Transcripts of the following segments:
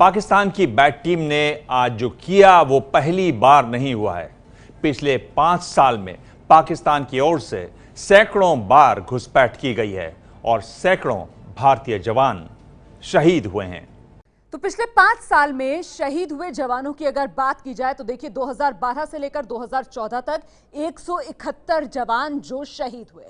पाकिस्तान की bat team ने आज जो किया वो पहली बार नहीं हुआ है पिछले पाँच साल में पाकिस्तान की ओर से सैकड़ों बार घुसपैठ की गई है और सैकड़ों भारतीय जवान शहीद हुए हैं तो पिछले पांच साल में शहीद हुए जवानों की अगर बात की जाए तो देखिए 2012 से लेकर 2014 तक 171 जवान जो शहीद हुए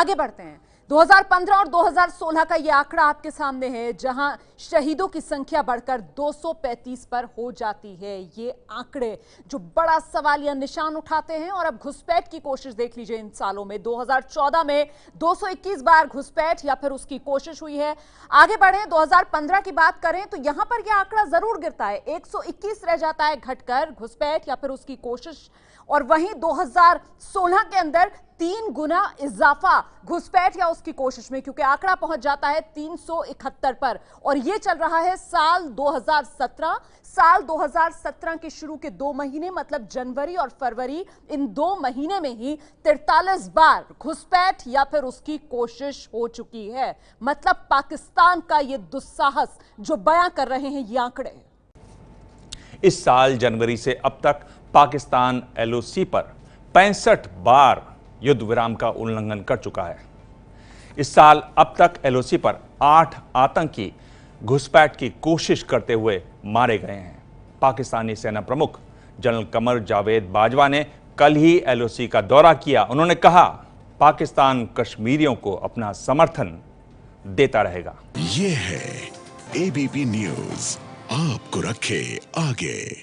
आगे बढ़ते हैं 2015 और 2016 का यह आंकड़ा आपके सामने है जहां शहीदों की संख्या बढ़कर 235 पर हो जाती है ये आंकड़े जो बड़ा या निशान उठाते हैं और अब घुसपैठ की कोशिश देख लीजिए इन सालों में 2014 में 221 बार घुसपैठ या फिर उसकी कोशिश हुई है आगे बढ़े 2015 की बात करें तो यहां पर यह आंकड़ा जरूर गिरता है एक रह जाता है घटकर घुसपैठ या फिर उसकी कोशिश और वहीं 2016 के अंदर तीन गुना इजाफा घुसपैठ या उसकी कोशिश में क्योंकि आंकड़ा पहुंच जाता है 371 पर और यह चल रहा है साल 2017 साल 2017 के शुरू के दो महीने मतलब जनवरी और फरवरी इन दो महीने में ही तिरतालीस बार घुसपैठ या फिर उसकी कोशिश हो चुकी है मतलब पाकिस्तान का यह दुस्साहस जो बयां कर रहे हैं ये आंकड़े इस साल जनवरी से अब तक पाकिस्तान एलओसी पर पैंसठ बार युद्ध विराम का उल्लंघन कर चुका है इस साल अब तक एलओसी पर आठ आतंकी घुसपैठ की कोशिश करते हुए मारे गए हैं पाकिस्तानी सेना प्रमुख जनरल कमर जावेद बाजवा ने कल ही एलओसी का दौरा किया उन्होंने कहा पाकिस्तान कश्मीरियों को अपना समर्थन देता रहेगा ये है एबीपी न्यूज आपको रखे आगे